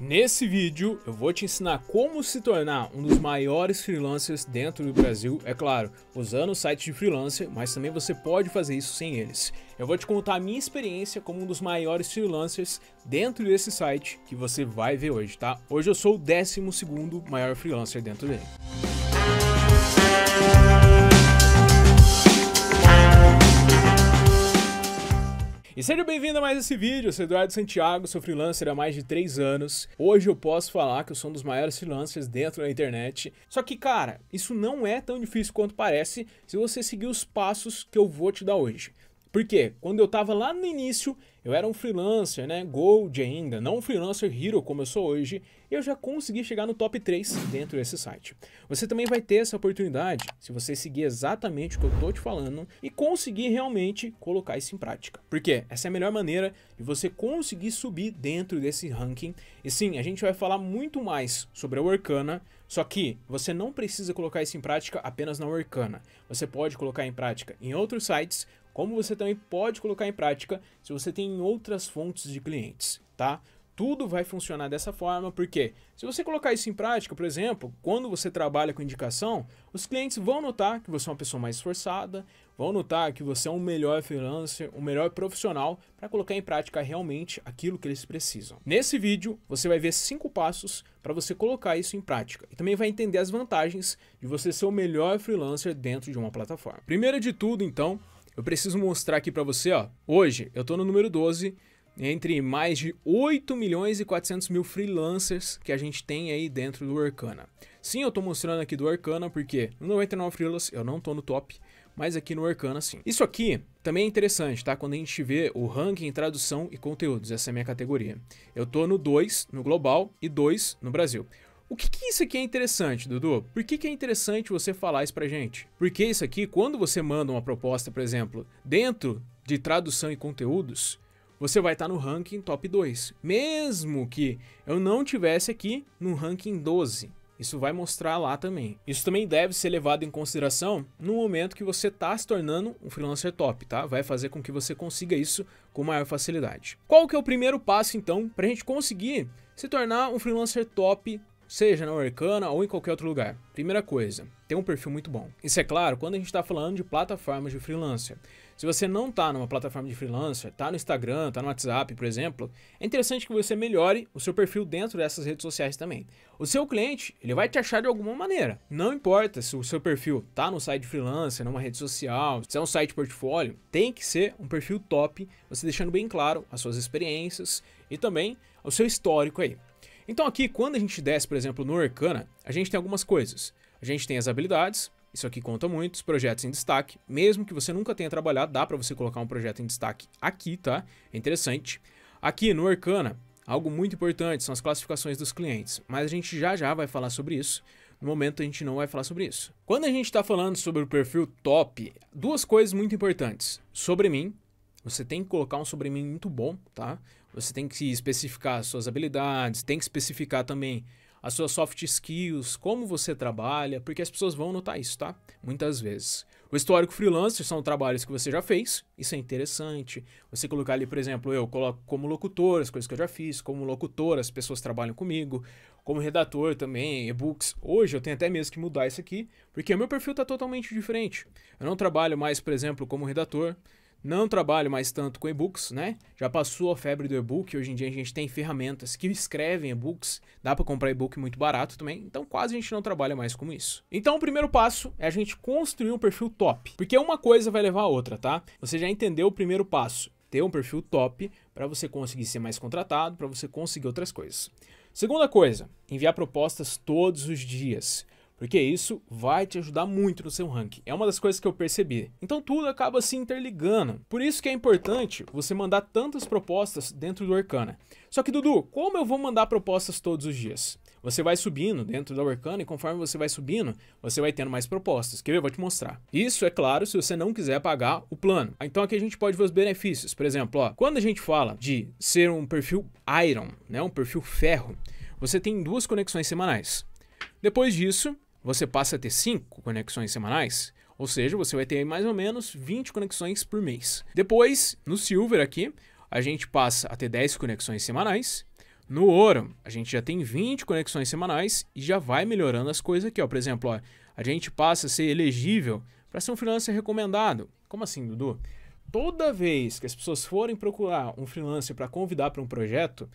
Nesse vídeo eu vou te ensinar como se tornar um dos maiores freelancers dentro do Brasil, é claro, usando o site de freelancer, mas também você pode fazer isso sem eles. Eu vou te contar a minha experiência como um dos maiores freelancers dentro desse site que você vai ver hoje, tá? Hoje eu sou o 12º maior freelancer dentro dele. E seja bem-vindo a mais esse vídeo, eu sou Eduardo Santiago, sou freelancer há mais de 3 anos. Hoje eu posso falar que eu sou um dos maiores freelancers dentro da internet. Só que, cara, isso não é tão difícil quanto parece se você seguir os passos que eu vou te dar hoje. Porque quando eu estava lá no início, eu era um freelancer, né? Gold ainda, não um freelancer hero como eu sou hoje, eu já consegui chegar no top 3 dentro desse site. Você também vai ter essa oportunidade se você seguir exatamente o que eu estou te falando e conseguir realmente colocar isso em prática. Porque essa é a melhor maneira de você conseguir subir dentro desse ranking. E sim, a gente vai falar muito mais sobre a Workana, só que você não precisa colocar isso em prática apenas na Workana. Você pode colocar em prática em outros sites como você também pode colocar em prática se você tem outras fontes de clientes, tá? Tudo vai funcionar dessa forma, porque se você colocar isso em prática, por exemplo, quando você trabalha com indicação, os clientes vão notar que você é uma pessoa mais esforçada, vão notar que você é um melhor freelancer, um melhor profissional para colocar em prática realmente aquilo que eles precisam. Nesse vídeo, você vai ver cinco passos para você colocar isso em prática e também vai entender as vantagens de você ser o melhor freelancer dentro de uma plataforma. Primeiro de tudo, então, eu preciso mostrar aqui para você, ó. Hoje eu tô no número 12 entre mais de 8 milhões e 400 mil freelancers que a gente tem aí dentro do Orkana. Sim, eu tô mostrando aqui do Orkana porque no 99 Freelas eu não tô no top, mas aqui no Orkana sim. Isso aqui também é interessante, tá? Quando a gente vê o ranking tradução e conteúdos, essa é a minha categoria. Eu tô no 2 no global e 2 no Brasil. O que, que isso aqui é interessante, Dudu? Por que, que é interessante você falar isso pra gente? Porque isso aqui, quando você manda uma proposta, por exemplo, dentro de tradução e conteúdos, você vai estar tá no ranking top 2. Mesmo que eu não tivesse aqui no ranking 12. Isso vai mostrar lá também. Isso também deve ser levado em consideração no momento que você está se tornando um freelancer top, tá? Vai fazer com que você consiga isso com maior facilidade. Qual que é o primeiro passo, então, para a gente conseguir se tornar um freelancer top seja na americana ou em qualquer outro lugar. Primeira coisa, ter um perfil muito bom. Isso é claro quando a gente está falando de plataformas de freelancer. Se você não está numa plataforma de freelancer, está no Instagram, está no WhatsApp, por exemplo, é interessante que você melhore o seu perfil dentro dessas redes sociais também. O seu cliente, ele vai te achar de alguma maneira. Não importa se o seu perfil está no site de freelancer, numa rede social, se é um site portfólio, tem que ser um perfil top, você deixando bem claro as suas experiências e também o seu histórico aí. Então aqui, quando a gente desce, por exemplo, no Arcana, a gente tem algumas coisas. A gente tem as habilidades, isso aqui conta muito, os projetos em destaque. Mesmo que você nunca tenha trabalhado, dá para você colocar um projeto em destaque aqui, tá? É interessante. Aqui no Arcana, algo muito importante são as classificações dos clientes, mas a gente já já vai falar sobre isso. No momento a gente não vai falar sobre isso. Quando a gente está falando sobre o perfil top, duas coisas muito importantes. Sobre mim, você tem que colocar um sobrenome muito bom, tá? Você tem que especificar suas habilidades, tem que especificar também as suas soft skills, como você trabalha, porque as pessoas vão notar isso, tá? Muitas vezes. O histórico freelancer são trabalhos que você já fez, isso é interessante. Você colocar ali, por exemplo, eu coloco como locutor as coisas que eu já fiz, como locutor as pessoas trabalham comigo, como redator também, e-books. Hoje eu tenho até mesmo que mudar isso aqui, porque o meu perfil está totalmente diferente. Eu não trabalho mais, por exemplo, como redator, não trabalho mais tanto com e-books, né? Já passou a febre do e-book, hoje em dia a gente tem ferramentas que escrevem e-books, dá para comprar e-book muito barato também, então quase a gente não trabalha mais com isso. Então o primeiro passo é a gente construir um perfil top, porque uma coisa vai levar a outra, tá? Você já entendeu o primeiro passo, ter um perfil top para você conseguir ser mais contratado, para você conseguir outras coisas. Segunda coisa, enviar propostas todos os dias porque isso vai te ajudar muito no seu ranking. É uma das coisas que eu percebi. Então tudo acaba se interligando. Por isso que é importante você mandar tantas propostas dentro do Orkana. Só que Dudu, como eu vou mandar propostas todos os dias? Você vai subindo dentro da Orkana e conforme você vai subindo, você vai tendo mais propostas. Quer ver? Eu vou te mostrar. Isso é claro se você não quiser pagar o plano. Ah, então aqui a gente pode ver os benefícios. Por exemplo, ó, quando a gente fala de ser um perfil Iron, né, um perfil ferro, você tem duas conexões semanais. Depois disso, você passa a ter 5 conexões semanais, ou seja, você vai ter mais ou menos 20 conexões por mês. Depois, no Silver aqui, a gente passa a ter 10 conexões semanais. No Ouro, a gente já tem 20 conexões semanais e já vai melhorando as coisas aqui, ó. Por exemplo, ó, a gente passa a ser elegível para ser um freelancer recomendado. Como assim, Dudu? Toda vez que as pessoas forem procurar um freelancer para convidar para um projeto,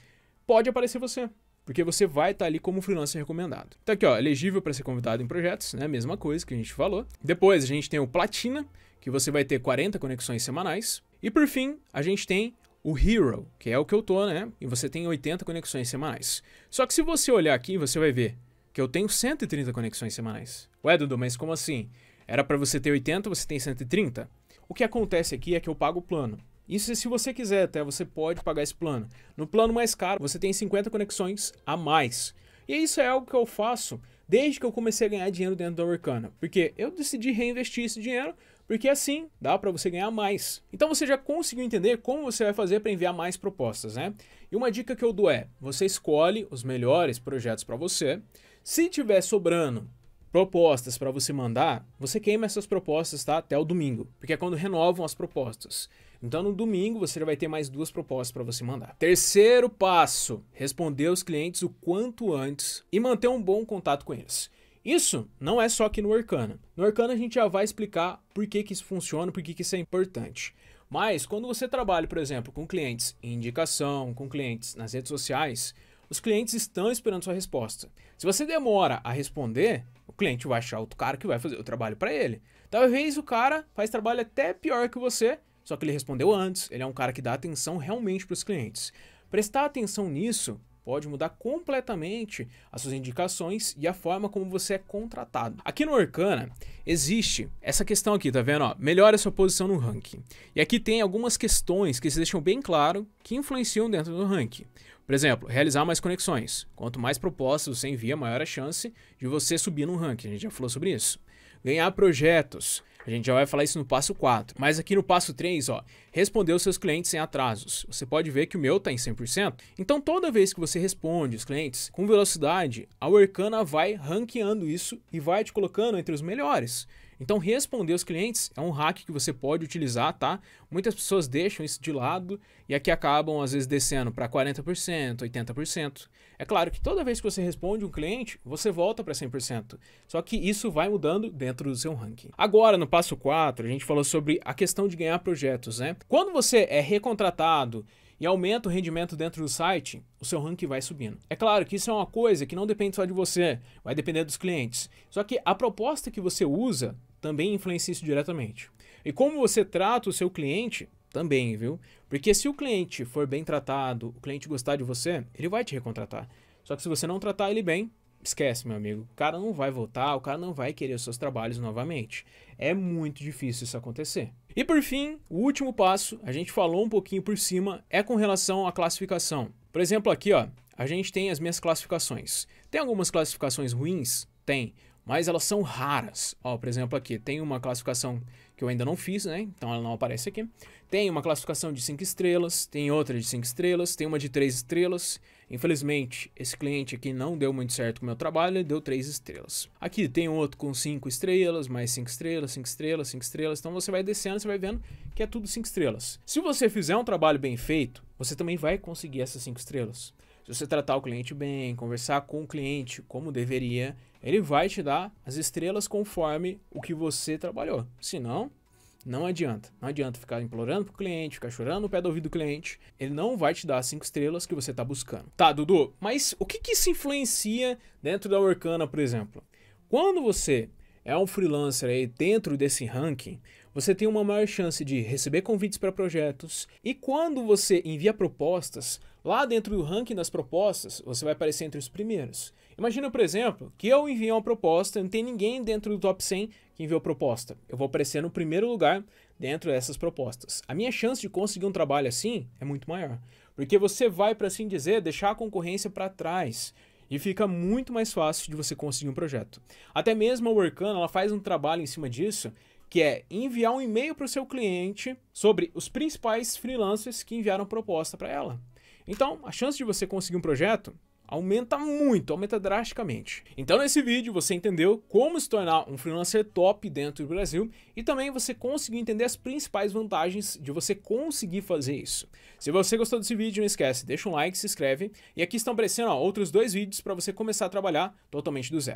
pode aparecer você porque você vai estar tá ali como freelancer recomendado. Então aqui, ó, elegível para ser convidado em projetos, né? Mesma coisa que a gente falou. Depois a gente tem o Platina, que você vai ter 40 conexões semanais. E por fim, a gente tem o Hero, que é o que eu tô, né? E você tem 80 conexões semanais. Só que se você olhar aqui, você vai ver que eu tenho 130 conexões semanais. Ué, Dudu, mas como assim? Era para você ter 80, você tem 130? O que acontece aqui é que eu pago o plano. Isso se você quiser, até você pode pagar esse plano. No plano mais caro, você tem 50 conexões a mais. E isso é algo que eu faço desde que eu comecei a ganhar dinheiro dentro da Workana, porque eu decidi reinvestir esse dinheiro, porque assim dá para você ganhar mais. Então você já conseguiu entender como você vai fazer para enviar mais propostas, né? E uma dica que eu dou é: você escolhe os melhores projetos para você. Se tiver sobrando propostas para você mandar, você queima essas propostas tá? até o domingo, porque é quando renovam as propostas. Então no domingo você já vai ter mais duas propostas para você mandar. Terceiro passo: responder os clientes o quanto antes e manter um bom contato com eles. Isso não é só aqui no Orkana. No Orkana a gente já vai explicar por que, que isso funciona, por que, que isso é importante. Mas quando você trabalha, por exemplo, com clientes em indicação, com clientes nas redes sociais, os clientes estão esperando sua resposta. Se você demora a responder, o cliente vai achar outro cara que vai fazer o trabalho para ele. Talvez o cara faz trabalho até pior que você só que ele respondeu antes, ele é um cara que dá atenção realmente para os clientes. Prestar atenção nisso pode mudar completamente as suas indicações e a forma como você é contratado. Aqui no Orkana existe essa questão aqui, tá vendo? melhora sua posição no ranking. E aqui tem algumas questões que se deixam bem claro que influenciam dentro do ranking. Por exemplo, realizar mais conexões. Quanto mais propostas você envia, maior a chance de você subir no ranking. A gente já falou sobre isso. Ganhar projetos. A gente já vai falar isso no passo 4. Mas aqui no passo 3, ó, responder os seus clientes sem atrasos. Você pode ver que o meu está em 100%. Então, toda vez que você responde os clientes com velocidade, a Workana vai ranqueando isso e vai te colocando entre os melhores. Então, responder os clientes é um hack que você pode utilizar, tá? Muitas pessoas deixam isso de lado e aqui acabam, às vezes, descendo para 40%, 80%. É claro que toda vez que você responde um cliente, você volta para 100%. Só que isso vai mudando dentro do seu ranking. Agora, no passo 4, a gente falou sobre a questão de ganhar projetos, né? Quando você é recontratado e aumenta o rendimento dentro do site, o seu ranking vai subindo. É claro que isso é uma coisa que não depende só de você, vai depender dos clientes. Só que a proposta que você usa também influencia isso diretamente. E como você trata o seu cliente também, viu? Porque se o cliente for bem tratado, o cliente gostar de você, ele vai te recontratar. Só que se você não tratar ele bem, esquece, meu amigo. O cara não vai voltar, o cara não vai querer os seus trabalhos novamente. É muito difícil isso acontecer. E por fim, o último passo, a gente falou um pouquinho por cima, é com relação à classificação. Por exemplo, aqui ó, a gente tem as minhas classificações. Tem algumas classificações ruins? Tem, mas elas são raras. Ó, por exemplo, aqui tem uma classificação que eu ainda não fiz, né? Então ela não aparece aqui. Tem uma classificação de 5 estrelas, tem outra de 5 estrelas, tem uma de 3 estrelas. Infelizmente, esse cliente aqui não deu muito certo com o meu trabalho, ele deu 3 estrelas. Aqui tem outro com 5 estrelas, mais 5 estrelas, 5 estrelas, 5 estrelas. Então você vai descendo, você vai vendo que é tudo 5 estrelas. Se você fizer um trabalho bem feito, você também vai conseguir essas 5 estrelas. Se você tratar o cliente bem, conversar com o cliente como deveria, ele vai te dar as estrelas conforme o que você trabalhou. Se não, não adianta. Não adianta ficar implorando pro cliente, ficar chorando no pé do ouvido do cliente. Ele não vai te dar as cinco estrelas que você tá buscando. Tá, Dudu, mas o que que se influencia dentro da Orkana, por exemplo? Quando você é um freelancer aí dentro desse ranking, você tem uma maior chance de receber convites para projetos. E quando você envia propostas, Lá dentro do ranking das propostas, você vai aparecer entre os primeiros. Imagina, por exemplo, que eu enviei uma proposta e não tem ninguém dentro do top 100 que enviou proposta. Eu vou aparecer no primeiro lugar dentro dessas propostas. A minha chance de conseguir um trabalho assim é muito maior, porque você vai, para assim dizer, deixar a concorrência para trás e fica muito mais fácil de você conseguir um projeto. Até mesmo a Workana, ela faz um trabalho em cima disso, que é enviar um e-mail para o seu cliente sobre os principais freelancers que enviaram proposta para ela. Então, a chance de você conseguir um projeto aumenta muito, aumenta drasticamente. Então nesse vídeo você entendeu como se tornar um freelancer top dentro do Brasil e também você conseguiu entender as principais vantagens de você conseguir fazer isso. Se você gostou desse vídeo, não esquece, deixa um like, se inscreve e aqui estão aparecendo ó, outros dois vídeos para você começar a trabalhar totalmente do zero.